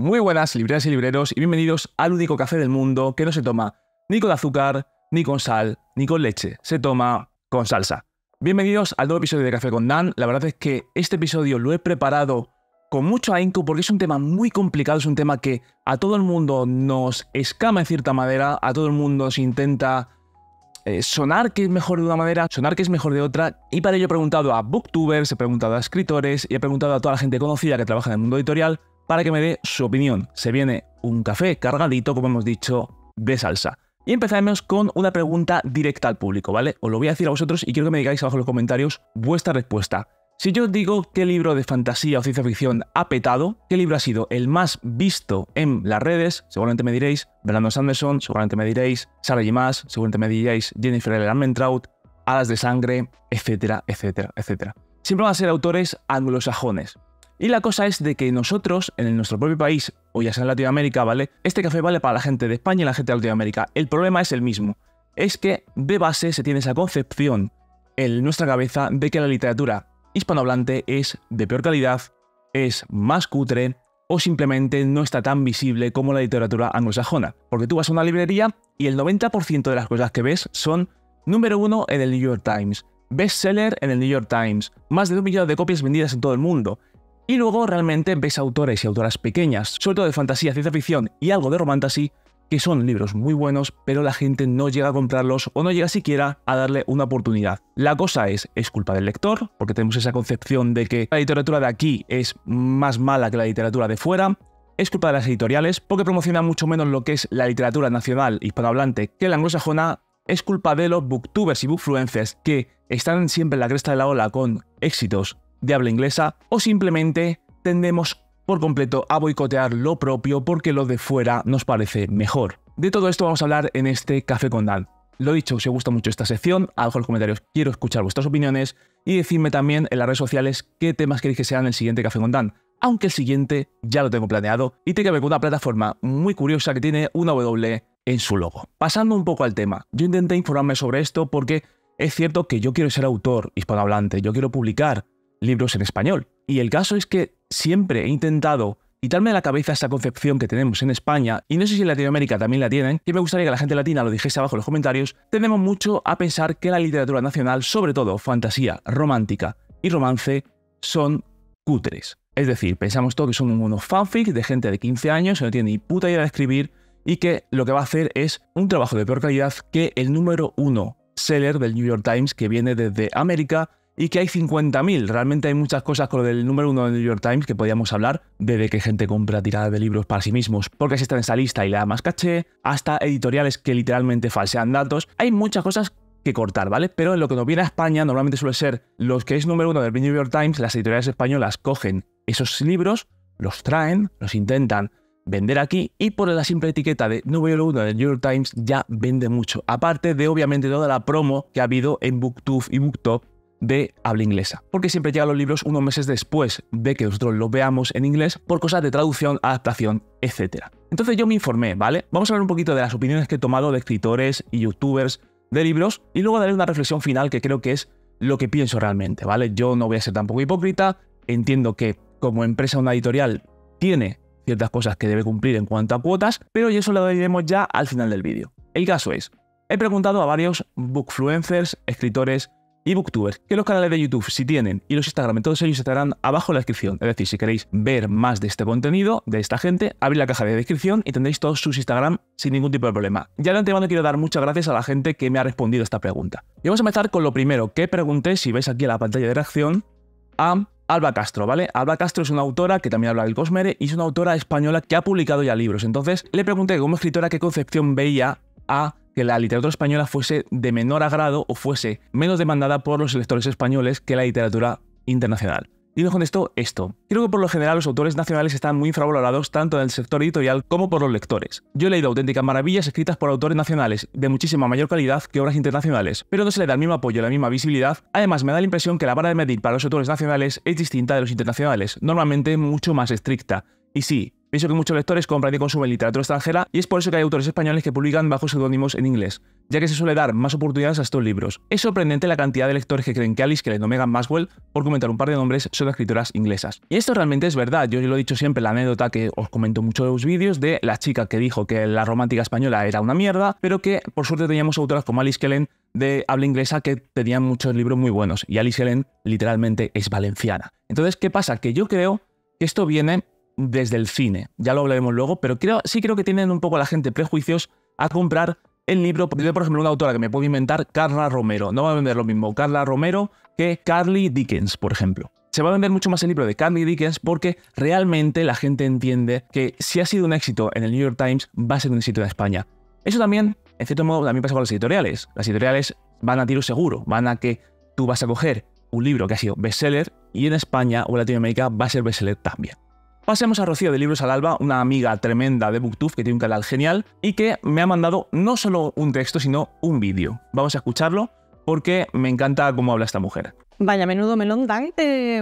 Muy buenas libreras y libreros y bienvenidos al único café del mundo que no se toma ni con azúcar, ni con sal, ni con leche, se toma con salsa. Bienvenidos al nuevo episodio de Café con Dan, la verdad es que este episodio lo he preparado con mucho ahínco porque es un tema muy complicado, es un tema que a todo el mundo nos escama en cierta manera, a todo el mundo se intenta eh, sonar que es mejor de una manera, sonar que es mejor de otra, y para ello he preguntado a booktubers, he preguntado a escritores y he preguntado a toda la gente conocida que trabaja en el mundo editorial para que me dé su opinión. Se viene un café cargadito, como hemos dicho, de salsa. Y empezaremos con una pregunta directa al público, ¿vale? Os lo voy a decir a vosotros y quiero que me digáis abajo en los comentarios vuestra respuesta. Si yo os digo qué libro de fantasía o ciencia ficción ha petado, qué libro ha sido el más visto en las redes, seguramente me diréis Brandon Sanderson, seguramente me diréis Sarah J. Maas, seguramente me diréis Jennifer L. Armentrout, Alas de Sangre, etcétera, etcétera, etcétera. Siempre van a ser autores anglosajones. Y la cosa es de que nosotros, en nuestro propio país, o ya sea en Latinoamérica, ¿vale? Este café vale para la gente de España y la gente de Latinoamérica. El problema es el mismo. Es que de base se tiene esa concepción en nuestra cabeza de que la literatura hispanohablante es de peor calidad, es más cutre o simplemente no está tan visible como la literatura anglosajona. Porque tú vas a una librería y el 90% de las cosas que ves son número uno en el New York Times, bestseller en el New York Times, más de un millón de copias vendidas en todo el mundo, y luego realmente ves autores y autoras pequeñas, sobre todo de fantasía, ciencia ficción y algo de romantasy, que son libros muy buenos, pero la gente no llega a comprarlos o no llega siquiera a darle una oportunidad. La cosa es, es culpa del lector, porque tenemos esa concepción de que la literatura de aquí es más mala que la literatura de fuera, es culpa de las editoriales, porque promocionan mucho menos lo que es la literatura nacional hispanohablante que la anglosajona, es culpa de los booktubers y bookfluencers que están siempre en la cresta de la ola con éxitos de habla inglesa o simplemente tendemos por completo a boicotear lo propio porque lo de fuera nos parece mejor. De todo esto vamos a hablar en este Café con Dan. Lo dicho, si os gusta mucho esta sección, abajo en los comentarios quiero escuchar vuestras opiniones y decidme también en las redes sociales qué temas queréis que sean el siguiente Café con Dan. Aunque el siguiente ya lo tengo planeado y tiene que ver con una plataforma muy curiosa que tiene una W en su logo. Pasando un poco al tema, yo intenté informarme sobre esto porque es cierto que yo quiero ser autor hispanohablante, yo quiero publicar, libros en español. Y el caso es que siempre he intentado quitarme de la cabeza esta concepción que tenemos en España, y no sé si en Latinoamérica también la tienen, que me gustaría que la gente latina lo dijese abajo en los comentarios, tenemos mucho a pensar que la literatura nacional, sobre todo fantasía, romántica y romance, son cutres. Es decir, pensamos todo que son unos fanfics de gente de 15 años que no tiene ni puta idea de escribir y que lo que va a hacer es un trabajo de peor calidad que el número uno seller del New York Times que viene desde América y que hay 50.000. Realmente hay muchas cosas con lo del número uno del New York Times que podíamos hablar, desde que gente compra tiradas de libros para sí mismos porque está en esa lista y le da más caché, hasta editoriales que literalmente falsean datos. Hay muchas cosas que cortar, ¿vale? Pero en lo que nos viene a España normalmente suele ser los que es número uno del New York Times, las editoriales españolas cogen esos libros, los traen, los intentan vender aquí y por la simple etiqueta de número uno del New York Times ya vende mucho. Aparte de obviamente toda la promo que ha habido en BookTube y BookTop de habla inglesa, porque siempre llegan los libros unos meses después de que nosotros los veamos en inglés por cosas de traducción, adaptación, etc. Entonces yo me informé, ¿vale? Vamos a hablar un poquito de las opiniones que he tomado de escritores y youtubers de libros y luego daré una reflexión final que creo que es lo que pienso realmente, ¿vale? Yo no voy a ser tampoco hipócrita, entiendo que como empresa una editorial tiene ciertas cosas que debe cumplir en cuanto a cuotas, pero eso lo diremos ya al final del vídeo. El caso es, he preguntado a varios bookfluencers, escritores, y Booktubers, que los canales de YouTube si tienen y los Instagram, todos ellos estarán abajo en la descripción. Es decir, si queréis ver más de este contenido, de esta gente, abrid la caja de descripción y tendréis todos sus Instagram sin ningún tipo de problema. Ya de antemano quiero dar muchas gracias a la gente que me ha respondido esta pregunta. Y vamos a empezar con lo primero que pregunté, si veis aquí en la pantalla de reacción, a Alba Castro, ¿vale? Alba Castro es una autora que también habla del Cosmere y es una autora española que ha publicado ya libros. Entonces le pregunté como escritora qué concepción veía a la literatura española fuese de menor agrado o fuese menos demandada por los lectores españoles que la literatura internacional. Y nos contestó esto. Creo que por lo general los autores nacionales están muy infravalorados tanto en el sector editorial como por los lectores. Yo he leído auténticas maravillas escritas por autores nacionales de muchísima mayor calidad que obras internacionales, pero no se le da el mismo apoyo, la misma visibilidad. Además, me da la impresión que la vara de medir para los autores nacionales es distinta de los internacionales, normalmente mucho más estricta. Y sí, pienso que muchos lectores compran y consumen literatura extranjera y es por eso que hay autores españoles que publican bajo seudónimos en inglés, ya que se suele dar más oportunidades a estos libros. Es sorprendente la cantidad de lectores que creen que Alice que o Megan Maxwell, por comentar un par de nombres, son escritoras inglesas. Y esto realmente es verdad, yo, lo he dicho siempre, la anécdota que os comento mucho de los vídeos de la chica que dijo que la romántica española era una mierda, pero que por suerte teníamos autoras como Alice Kellen de habla inglesa que tenían muchos libros muy buenos y Alice Kellen literalmente es valenciana. Entonces, ¿qué pasa? Que yo creo que esto viene desde el cine. Ya lo hablaremos luego, pero creo, sí creo que tienen un poco la gente prejuicios a comprar el libro. por ejemplo, una autora que me puedo inventar, Carla Romero. No va a vender lo mismo Carla Romero que Carly Dickens, por ejemplo. Se va a vender mucho más el libro de Carly Dickens porque realmente la gente entiende que si ha sido un éxito en el New York Times, va a ser un éxito en España. Eso también, en cierto modo, también pasa con las editoriales. Las editoriales van a tiro seguro, van a que tú vas a coger un libro que ha sido bestseller y en España o en Latinoamérica va a ser bestseller también. Pasemos a Rocío de Libros al Alba, una amiga tremenda de Booktube que tiene un canal genial y que me ha mandado no solo un texto, sino un vídeo. Vamos a escucharlo porque me encanta cómo habla esta mujer. Vaya, menudo melón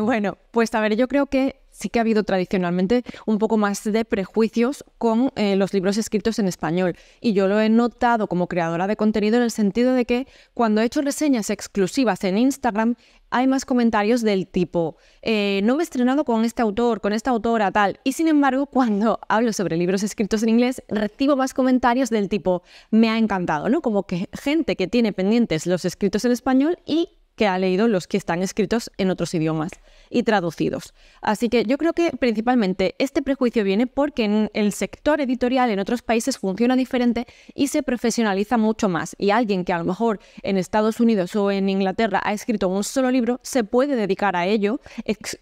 bueno, pues a ver, yo creo que sí que ha habido tradicionalmente un poco más de prejuicios con eh, los libros escritos en español. Y yo lo he notado como creadora de contenido en el sentido de que cuando he hecho reseñas exclusivas en Instagram hay más comentarios del tipo, eh, no me he estrenado con este autor, con esta autora, tal. Y sin embargo, cuando hablo sobre libros escritos en inglés, recibo más comentarios del tipo, me ha encantado, ¿no? Como que gente que tiene pendientes los escritos en español y que ha leído los que están escritos en otros idiomas y traducidos. Así que yo creo que principalmente este prejuicio viene porque en el sector editorial en otros países funciona diferente y se profesionaliza mucho más. Y alguien que a lo mejor en Estados Unidos o en Inglaterra ha escrito un solo libro se puede dedicar a ello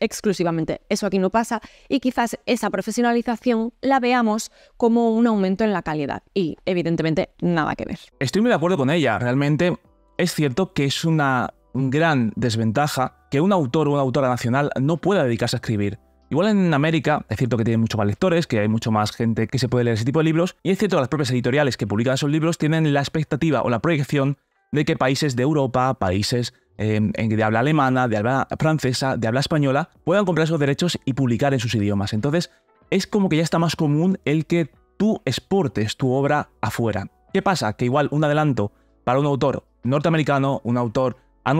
exclusivamente. Eso aquí no pasa y quizás esa profesionalización la veamos como un aumento en la calidad y evidentemente nada que ver. Estoy muy de acuerdo con ella. Realmente es cierto que es una gran desventaja que un autor o una autora nacional no pueda dedicarse a escribir. Igual en América, es cierto que tiene mucho más lectores, que hay mucho más gente que se puede leer ese tipo de libros, y es cierto que las propias editoriales que publican esos libros tienen la expectativa o la proyección de que países de Europa, países eh, de habla alemana, de habla francesa, de habla española, puedan comprar esos derechos y publicar en sus idiomas. Entonces, es como que ya está más común el que tú exportes tu obra afuera. ¿Qué pasa? Que igual un adelanto para un autor norteamericano, un autor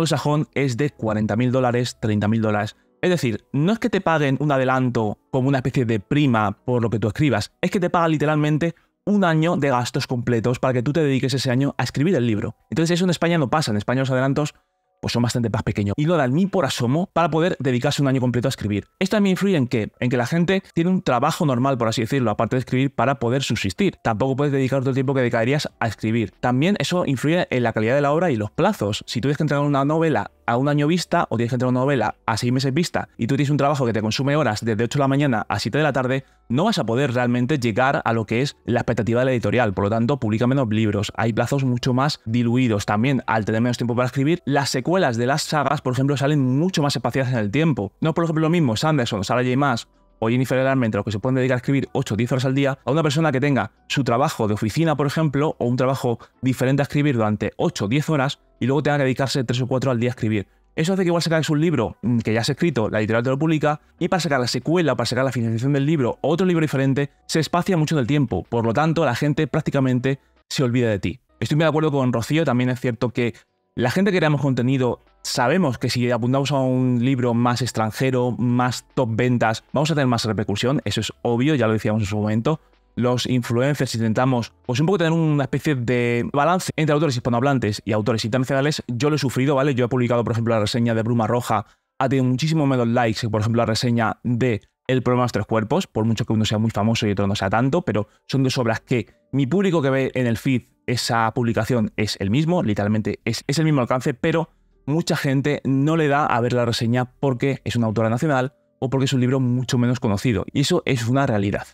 Sajón es de 40.000 dólares, 30.000 dólares. Es decir, no es que te paguen un adelanto como una especie de prima por lo que tú escribas, es que te pagan literalmente un año de gastos completos para que tú te dediques ese año a escribir el libro. Entonces eso en España no pasa, en España los adelantos pues son bastante más pequeños y no dan mí por asomo para poder dedicarse un año completo a escribir. Esto también influye en que, en que la gente tiene un trabajo normal, por así decirlo, aparte de escribir, para poder subsistir. Tampoco puedes dedicar todo el tiempo que dedicarías a escribir. También eso influye en la calidad de la obra y los plazos. Si tú que entregar una novela a un año vista o tienes que entrar una novela a seis meses vista y tú tienes un trabajo que te consume horas desde 8 de la mañana a 7 de la tarde, no vas a poder realmente llegar a lo que es la expectativa de la editorial. Por lo tanto, publica menos libros. Hay plazos mucho más diluidos. También, al tener menos tiempo para escribir, las secuelas de las sagas, por ejemplo, salen mucho más espaciadas en el tiempo. No es, por ejemplo, lo mismo Sanderson, Sarah J. Maas o Jennifer Arment, los que se pueden dedicar a escribir 8 o 10 horas al día, a una persona que tenga su trabajo de oficina, por ejemplo, o un trabajo diferente a escribir durante 8 o 10 horas, y luego tenga que dedicarse tres o cuatro al día a escribir. Eso hace que igual saques un libro mm, que ya has escrito, la te lo publica, y para sacar la secuela, o para sacar la finalización del libro otro libro diferente, se espacia mucho del tiempo. Por lo tanto, la gente prácticamente se olvida de ti. Estoy muy de acuerdo con Rocío, también es cierto que la gente que creamos contenido sabemos que si apuntamos a un libro más extranjero, más top ventas, vamos a tener más repercusión, eso es obvio, ya lo decíamos en su momento, los influencers intentamos, pues un poco tener una especie de balance entre autores hispanohablantes y autores internacionales, yo lo he sufrido, ¿vale? Yo he publicado, por ejemplo, la reseña de Bruma Roja, ha tenido muchísimo menos likes que, por ejemplo, la reseña de El problema de los tres cuerpos, por mucho que uno sea muy famoso y otro no sea tanto, pero son dos obras que mi público que ve en el feed esa publicación es el mismo, literalmente es, es el mismo alcance, pero mucha gente no le da a ver la reseña porque es una autora nacional o porque es un libro mucho menos conocido. Y eso es una realidad.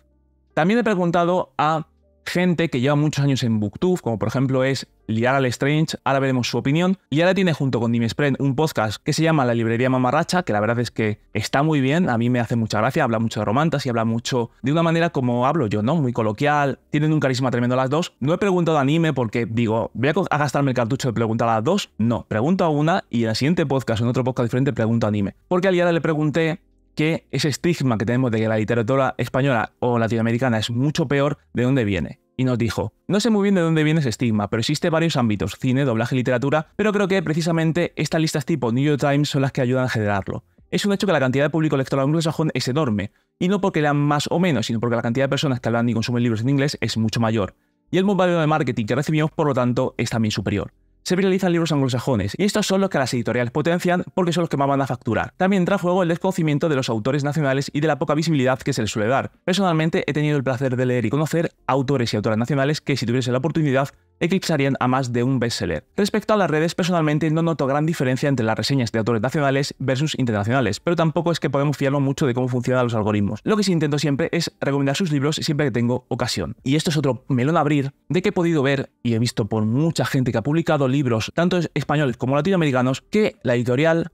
También he preguntado a gente que lleva muchos años en Booktube, como por ejemplo es Liara Strange. ahora veremos su opinión. Y Liara tiene junto con Spren un podcast que se llama La Librería Mamarracha, que la verdad es que está muy bien, a mí me hace mucha gracia, habla mucho de romantas y habla mucho de una manera como hablo yo, ¿no? Muy coloquial, tienen un carisma tremendo las dos. No he preguntado a anime porque digo, voy a gastarme el cartucho de preguntar a las dos, no, pregunto a una y en el siguiente podcast, en otro podcast diferente, pregunto a anime. Porque a Liara le pregunté que ese estigma que tenemos de que la literatura española o latinoamericana es mucho peor, ¿de dónde viene? y nos dijo, no sé muy bien de dónde viene ese estigma, pero existe varios ámbitos, cine, doblaje y literatura, pero creo que precisamente estas listas tipo New York Times son las que ayudan a generarlo. Es un hecho que la cantidad de público electoral anglosajón es enorme, y no porque lean más o menos, sino porque la cantidad de personas que hablan y consumen libros en inglés es mucho mayor, y el bombardeo de marketing que recibimos, por lo tanto, es también superior se viralizan libros anglosajones, y estos son los que las editoriales potencian porque son los que más van a facturar. También entra juego el desconocimiento de los autores nacionales y de la poca visibilidad que se les suele dar. Personalmente he tenido el placer de leer y conocer autores y autoras nacionales que si tuviese la oportunidad eclipsarían a más de un bestseller. Respecto a las redes, personalmente no noto gran diferencia entre las reseñas de autores nacionales versus internacionales, pero tampoco es que podemos fiarnos mucho de cómo funcionan los algoritmos. Lo que sí intento siempre es recomendar sus libros siempre que tengo ocasión. Y esto es otro melón a abrir de que he podido ver y he visto por mucha gente que ha publicado libros, tanto españoles como latinoamericanos, que la editorial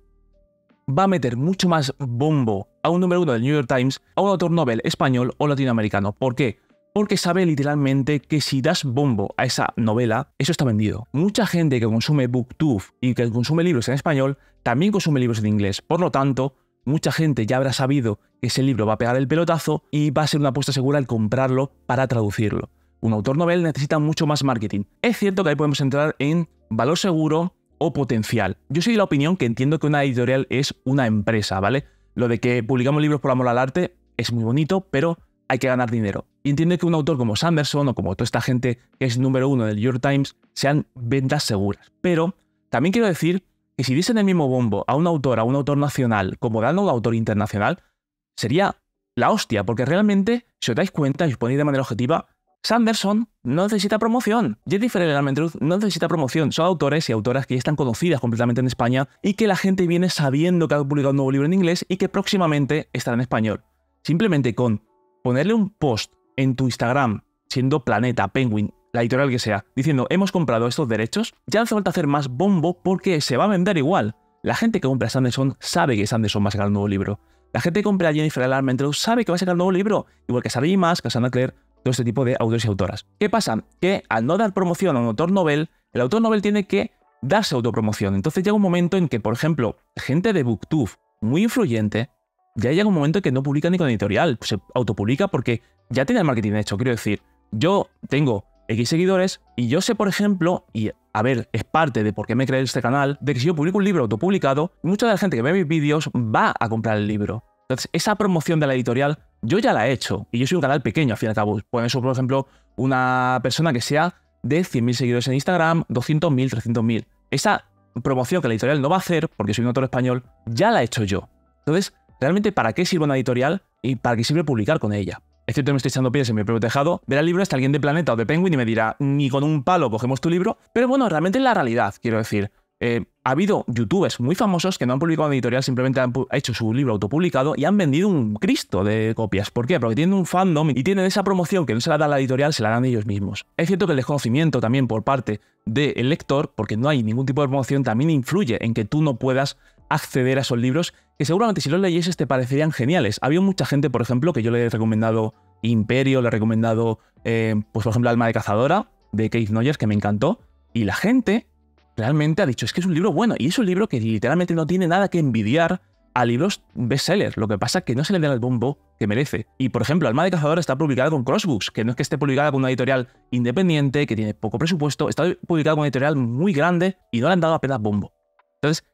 va a meter mucho más bombo a un número uno del New York Times, a un autor novel español o latinoamericano. ¿Por qué? Porque sabe literalmente que si das bombo a esa novela, eso está vendido. Mucha gente que consume BookTube y que consume libros en español, también consume libros en inglés. Por lo tanto, mucha gente ya habrá sabido que ese libro va a pegar el pelotazo y va a ser una apuesta segura al comprarlo para traducirlo. Un autor novel necesita mucho más marketing. Es cierto que ahí podemos entrar en valor seguro o potencial. Yo soy de la opinión que entiendo que una editorial es una empresa, ¿vale? Lo de que publicamos libros por amor al arte es muy bonito, pero hay que ganar dinero. Y entiendo que un autor como Sanderson o como toda esta gente que es número uno del New York Times sean ventas seguras. Pero también quiero decir que si diesen el mismo bombo a un autor, a un autor nacional, como dan a un autor internacional, sería la hostia, porque realmente, si os dais cuenta y os ponéis de manera objetiva, Sanderson no necesita promoción. Jennifer Armentrout no necesita promoción. Son autores y autoras que ya están conocidas completamente en España y que la gente viene sabiendo que ha publicado un nuevo libro en inglés y que próximamente estará en español. Simplemente con ponerle un post en tu Instagram, siendo Planeta, Penguin, la editorial que sea, diciendo hemos comprado estos derechos, ya hace falta hacer más bombo porque se va a vender igual. La gente que compra a Sanderson sabe que Sanderson va a sacar un nuevo libro. La gente que compra a Jennifer Armentrout sabe que va a sacar un nuevo libro, igual que a Sarah J. que a Claire, todo este tipo de autores y autoras. ¿Qué pasa? Que al no dar promoción a un autor novel, el autor novel tiene que darse autopromoción. Entonces llega un momento en que, por ejemplo, gente de Booktube muy influyente, ya llega un momento en que no publica ni con editorial, se autopublica porque ya tiene el marketing hecho. Quiero decir, yo tengo X seguidores y yo sé, por ejemplo, y a ver, es parte de por qué me creé este canal, de que si yo publico un libro autopublicado, mucha de la gente que ve mis vídeos va a comprar el libro. Entonces, esa promoción de la editorial yo ya la he hecho y yo soy un canal pequeño, al fin y al cabo. Por eso, por ejemplo, una persona que sea de 100.000 seguidores en Instagram, 200.000, 300.000. Esa promoción que la editorial no va a hacer, porque soy un autor español, ya la he hecho yo. Entonces, ¿realmente para qué sirve una editorial y para qué sirve publicar con ella? Es cierto que me estoy echando pies en mi propio tejado, verá el libro hasta este, alguien de Planeta o de Penguin y me dirá, ni con un palo cogemos tu libro, pero bueno, realmente es la realidad, quiero decir. Eh, ha habido youtubers muy famosos que no han publicado en editorial, simplemente han hecho su libro autopublicado y han vendido un Cristo de copias. ¿Por qué? Porque tienen un fandom y tienen esa promoción que no se la da la editorial, se la dan ellos mismos. Es cierto que el desconocimiento también por parte del lector, porque no hay ningún tipo de promoción, también influye en que tú no puedas acceder a esos libros que seguramente si los leyeses te parecerían geniales. Había mucha gente, por ejemplo, que yo le he recomendado Imperio, le he recomendado, eh, pues por ejemplo, Alma de Cazadora, de Keith Noyers, que me encantó, y la gente realmente ha dicho, es que es un libro bueno. Y es un libro que literalmente no tiene nada que envidiar a libros bestsellers. Lo que pasa es que no se le da el bombo que merece. Y por ejemplo, Alma de Cazador está publicada con Crossbooks, que no es que esté publicada con una editorial independiente, que tiene poco presupuesto, está publicada con una editorial muy grande y no le han dado apenas bombo. Entonces,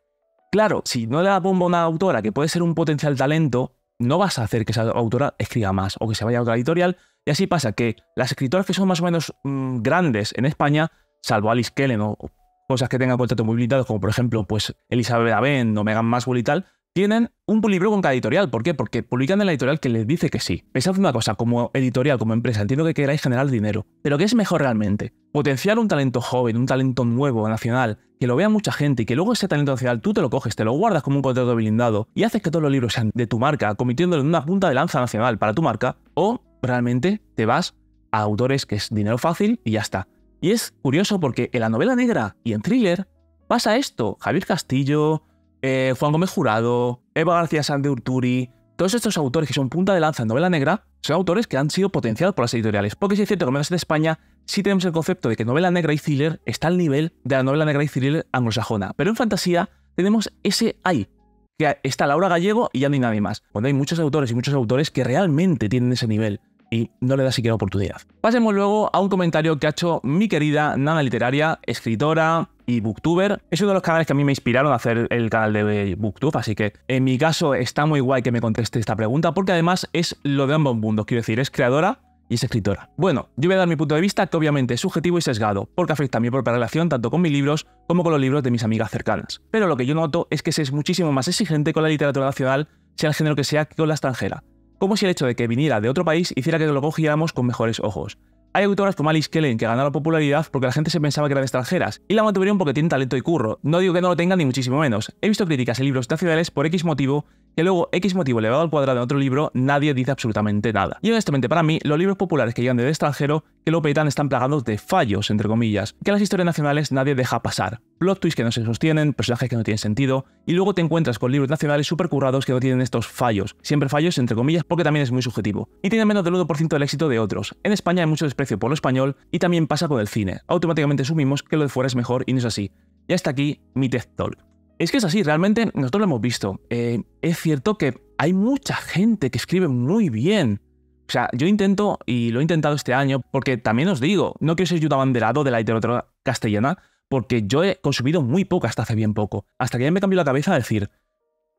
claro, si no le da bombo a una autora que puede ser un potencial talento, no vas a hacer que esa autora escriba más o que se vaya a otra editorial. Y así pasa que las escritoras que son más o menos mm, grandes en España, salvo Alice Kellen o cosas que tengan contratos muy blindados, como por ejemplo, pues Elizabeth Aven o Megan Maswell y tal, tienen un libro con cada editorial. ¿Por qué? Porque publican en la editorial que les dice que sí. Pensad una cosa, como editorial, como empresa, entiendo que queráis generar dinero, pero ¿qué es mejor realmente? Potenciar un talento joven, un talento nuevo, nacional, que lo vea mucha gente y que luego ese talento nacional tú te lo coges, te lo guardas como un contrato blindado y haces que todos los libros sean de tu marca, convirtiéndolo en una punta de lanza nacional para tu marca, o realmente te vas a autores que es dinero fácil y ya está. Y es curioso porque en la novela negra y en thriller pasa esto. Javier Castillo, eh, Juan Gómez Jurado, Eva García Sánchez de Urturi, todos estos autores que son punta de lanza en novela negra son autores que han sido potenciados por las editoriales. Porque si es cierto que menos en España sí tenemos el concepto de que novela negra y thriller está al nivel de la novela negra y thriller anglosajona. Pero en fantasía tenemos ese hay, que está Laura Gallego y ya no hay nadie más. Cuando hay muchos autores y muchos autores que realmente tienen ese nivel y no le da siquiera oportunidad. Pasemos luego a un comentario que ha hecho mi querida Nana Literaria, escritora y booktuber. Es uno de los canales que a mí me inspiraron a hacer el canal de booktube, así que en mi caso está muy guay que me conteste esta pregunta porque además es lo de ambos mundos, quiero decir, es creadora y es escritora. Bueno, yo voy a dar mi punto de vista que obviamente es subjetivo y sesgado, porque afecta a mi propia relación tanto con mis libros como con los libros de mis amigas cercanas. Pero lo que yo noto es que se es muchísimo más exigente con la literatura nacional, sea el género que sea, que con la extranjera como si el hecho de que viniera de otro país hiciera que lo cogiéramos con mejores ojos. Hay autoras como Alice Kellen que ganaron popularidad porque la gente se pensaba que eran extranjeras, y la mantuvieron porque tienen talento y curro. No digo que no lo tengan ni muchísimo menos. He visto críticas en libros nacionales por X motivo que luego X motivo elevado al cuadrado en otro libro nadie dice absolutamente nada. Y honestamente para mí, los libros populares que llegan del extranjero que lo peitan, están plagados de fallos, entre comillas, que a las historias nacionales nadie deja pasar. Plot twists que no se sostienen, personajes que no tienen sentido, y luego te encuentras con libros nacionales currados que no tienen estos fallos, siempre fallos entre comillas porque también es muy subjetivo, y tienen menos del 1% del éxito de otros. En España hay mucho desprecio por lo español y también pasa con el cine, automáticamente asumimos que lo de fuera es mejor y no es así. Y hasta aquí mi TED Talk. Es que es así, realmente nosotros lo hemos visto. Eh, es cierto que hay mucha gente que escribe muy bien. O sea, yo intento, y lo he intentado este año, porque también os digo, no quiero ser yo abanderado de la literatura castellana, porque yo he consumido muy poco hasta hace bien poco. Hasta que ya me cambió la cabeza a decir,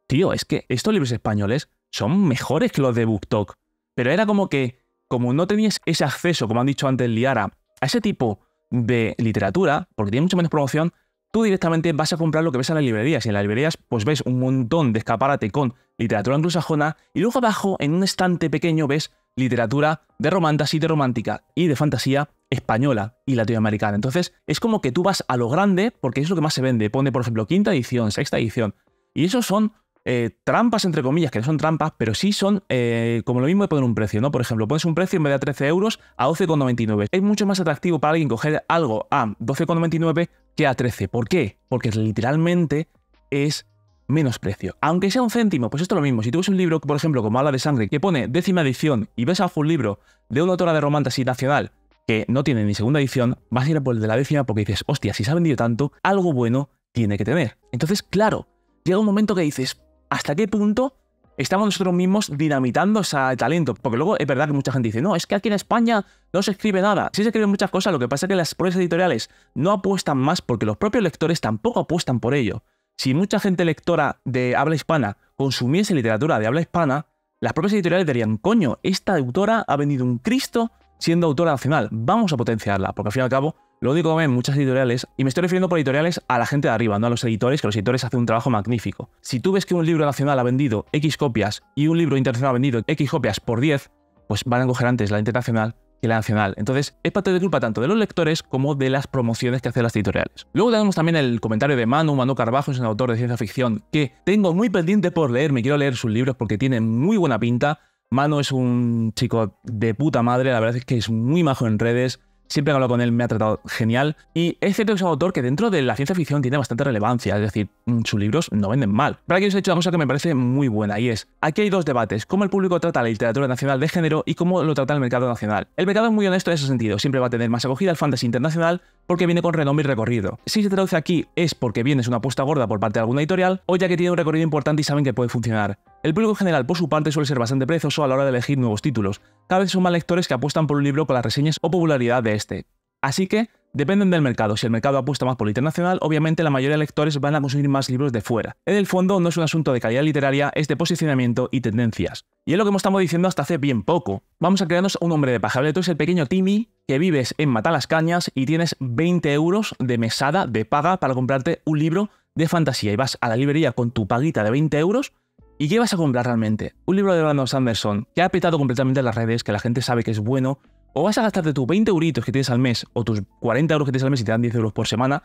tío, es que estos libros españoles son mejores que los de BookTok. Pero era como que, como no tenías ese acceso, como han dicho antes Liara, a ese tipo de literatura, porque tiene mucho menos promoción, tú directamente vas a comprar lo que ves en las librerías. Y en las librerías, pues ves un montón de escaparate con literatura anglosajona. Y luego abajo, en un estante pequeño, ves literatura de y de romántica y de fantasía española y latinoamericana. Entonces, es como que tú vas a lo grande porque es lo que más se vende. Pone, por ejemplo, quinta edición, sexta edición. Y esos son eh, trampas, entre comillas, que no son trampas, pero sí son eh, como lo mismo de poner un precio, ¿no? Por ejemplo, pones un precio en vez de a 13 euros a 12,99. Es mucho más atractivo para alguien coger algo a 12,99 que a 13. ¿Por qué? Porque literalmente es menos precio. Aunque sea un céntimo, pues esto es lo mismo. Si tú ves un libro, por ejemplo, como Habla de Sangre, que pone décima edición y ves a un libro de una autora de romanticismo nacional que no tiene ni segunda edición, vas a ir por el de la décima porque dices, hostia, si se ha vendido tanto, algo bueno tiene que tener. Entonces, claro, llega un momento que dices, hasta qué punto estamos nosotros mismos dinamitando ese talento. Porque luego es verdad que mucha gente dice, no, es que aquí en España no se escribe nada. Sí se escriben muchas cosas, lo que pasa es que las propias editoriales no apuestan más porque los propios lectores tampoco apuestan por ello. Si mucha gente lectora de habla hispana consumiese literatura de habla hispana, las propias editoriales dirían, coño, esta autora ha venido un Cristo siendo autora nacional, vamos a potenciarla, porque al fin y al cabo lo único que muchas editoriales, y me estoy refiriendo por editoriales a la gente de arriba, no a los editores, que los editores hacen un trabajo magnífico. Si tú ves que un libro nacional ha vendido X copias y un libro internacional ha vendido X copias por 10, pues van a coger antes la internacional que la nacional. Entonces, es parte de culpa tanto de los lectores como de las promociones que hacen las editoriales. Luego tenemos también el comentario de Manu, Manu Carvajo es un autor de ciencia ficción que tengo muy pendiente por leer, me quiero leer sus libros porque tiene muy buena pinta. Manu es un chico de puta madre, la verdad es que es muy majo en redes, Siempre que hablo con él me ha tratado genial. Y es cierto que es un autor que dentro de la ciencia ficción tiene bastante relevancia, es decir, mm, sus libros no venden mal. Pero aquí os he hecho una cosa que me parece muy buena y es, aquí hay dos debates, cómo el público trata la literatura nacional de género y cómo lo trata el mercado nacional. El mercado es muy honesto en ese sentido, siempre va a tener más acogida al fantasy internacional porque viene con renombre y recorrido. Si se traduce aquí es porque viene es una apuesta gorda por parte de alguna editorial o ya que tiene un recorrido importante y saben que puede funcionar. El público en general, por su parte, suele ser bastante precioso a la hora de elegir nuevos títulos. Cada vez son más lectores que apuestan por un libro con las reseñas o popularidad de este. Así que, dependen del mercado. Si el mercado apuesta más por el internacional, obviamente la mayoría de lectores van a consumir más libros de fuera. En el fondo, no es un asunto de calidad literaria, es de posicionamiento y tendencias. Y es lo que hemos estado diciendo hasta hace bien poco. Vamos a crearnos un hombre de paja. Tú el pequeño Timmy que vives en Matalascañas y tienes 20 euros de mesada de paga para comprarte un libro de fantasía y vas a la librería con tu paguita de 20 euros ¿Y qué vas a comprar realmente? ¿Un libro de Brandon Sanderson que ha petado completamente las redes, que la gente sabe que es bueno? ¿O vas a gastarte tus 20 euritos que tienes al mes o tus 40 euros que tienes al mes y te dan 10 euros por semana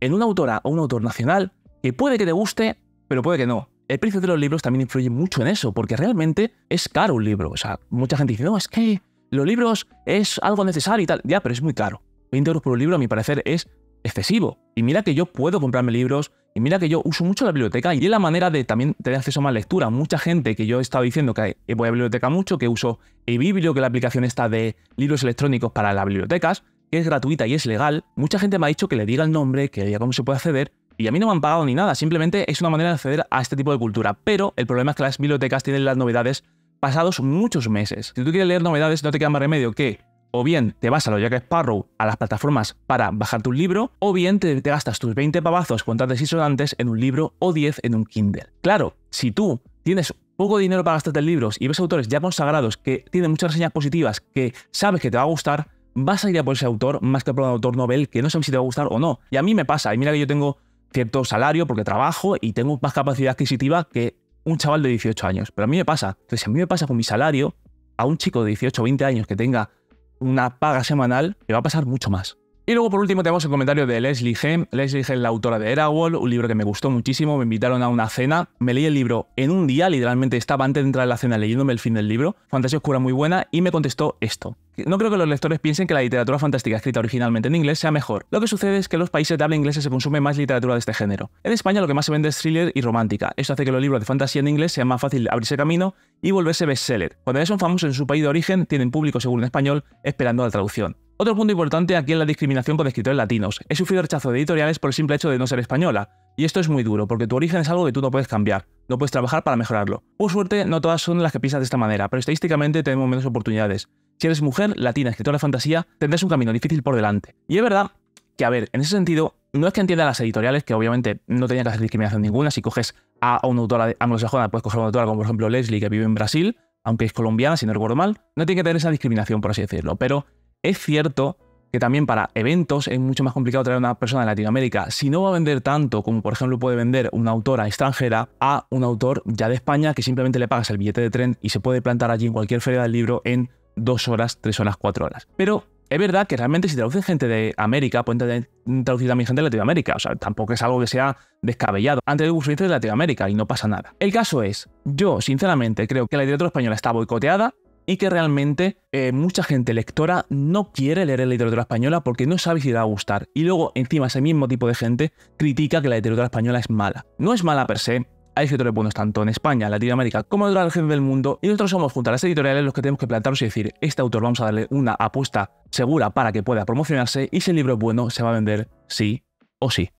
en una autora o un autor nacional que puede que te guste, pero puede que no? El precio de los libros también influye mucho en eso, porque realmente es caro un libro. O sea, mucha gente dice, no, es que los libros es algo necesario y tal. Ya, pero es muy caro. 20 euros por un libro, a mi parecer, es excesivo. Y mira que yo puedo comprarme libros, y mira que yo uso mucho la biblioteca, y es la manera de también tener acceso a más lectura. Mucha gente que yo he estado diciendo que eh, voy a la biblioteca mucho, que uso eBiblio, que la aplicación está de libros electrónicos para las bibliotecas, que es gratuita y es legal. Mucha gente me ha dicho que le diga el nombre, que le diga cómo se puede acceder, y a mí no me han pagado ni nada, simplemente es una manera de acceder a este tipo de cultura. Pero el problema es que las bibliotecas tienen las novedades pasados muchos meses. Si tú quieres leer novedades, no te queda más remedio que o bien te vas a lo Jack Sparrow a las plataformas para bajar tu libro, o bien te, gastas tus 20 pavazos con tantas antes en un libro o 10 en un Kindle. Claro, si tú tienes poco dinero para gastarte en libros y ves autores ya consagrados que tienen muchas reseñas positivas que sabes que te va a gustar, vas a ir a por ese autor más que por un autor novel que no sabes si te va a gustar o no. Y a mí me pasa, y mira que yo tengo cierto salario porque trabajo y tengo más capacidad adquisitiva que un chaval de 18 años, pero a mí me pasa. Entonces, a mí me pasa con mi salario, a un chico de 18 o 20 años que tenga una paga semanal, que va a pasar mucho más. Y luego por último tenemos el comentario de Leslie Hem, Leslie Hem es la autora de Erawall, un libro que me gustó muchísimo, me invitaron a una cena, me leí el libro en un día, literalmente estaba antes de entrar a la cena leyéndome el fin del libro, Fantasía Oscura muy buena, y me contestó esto. No creo que los lectores piensen que la literatura fantástica escrita originalmente en inglés sea mejor. Lo que sucede es que en los países de habla inglesa se consume más literatura de este género. En España lo que más se vende es thriller y romántica. Esto hace que los libros de fantasía en inglés sean más fácil abrirse camino y volverse bestseller. Cuando ya son famosos en su país de origen, tienen público seguro en español esperando la traducción. Otro punto importante aquí es la discriminación con escritores latinos. He sufrido rechazo de editoriales por el simple hecho de no ser española, y esto es muy duro, porque tu origen es algo que tú no puedes cambiar, no puedes trabajar para mejorarlo. Por suerte, no todas son las que piensas de esta manera, pero estadísticamente tenemos menos oportunidades. Si eres mujer, latina, escritora de fantasía, tendrás un camino difícil por delante. Y es verdad que, a ver, en ese sentido, no es que entienda las editoriales, que obviamente no tenían que hacer discriminación ninguna, si coges a una autora anglosajona, puedes coger a una autora como por ejemplo Leslie, que vive en Brasil, aunque es colombiana, si no recuerdo mal, no tiene que tener esa discriminación, por así decirlo, pero es cierto que también para eventos es mucho más complicado traer a una persona de Latinoamérica. Si no va a vender tanto como por ejemplo puede vender una autora extranjera a un autor ya de España que simplemente le pagas el billete de tren y se puede plantar allí en cualquier feria del libro en dos horas, tres horas, cuatro horas. Pero es verdad que realmente si traducen gente de América, pueden traducir también gente de Latinoamérica. O sea, tampoco es algo que sea descabellado. Antes de buscar de Latinoamérica y no pasa nada. El caso es, yo sinceramente creo que la literatura española está boicoteada y que realmente eh, mucha gente lectora no quiere leer la literatura española porque no sabe si le va a gustar. Y luego, encima, ese mismo tipo de gente critica que la literatura española es mala. No es mala per se, hay escritores buenos tanto en España, Latinoamérica como en otras regiones del mundo y nosotros somos junto a las editoriales los que tenemos que plantarnos y decir, este autor vamos a darle una apuesta segura para que pueda promocionarse y si el libro es bueno se va a vender sí o sí.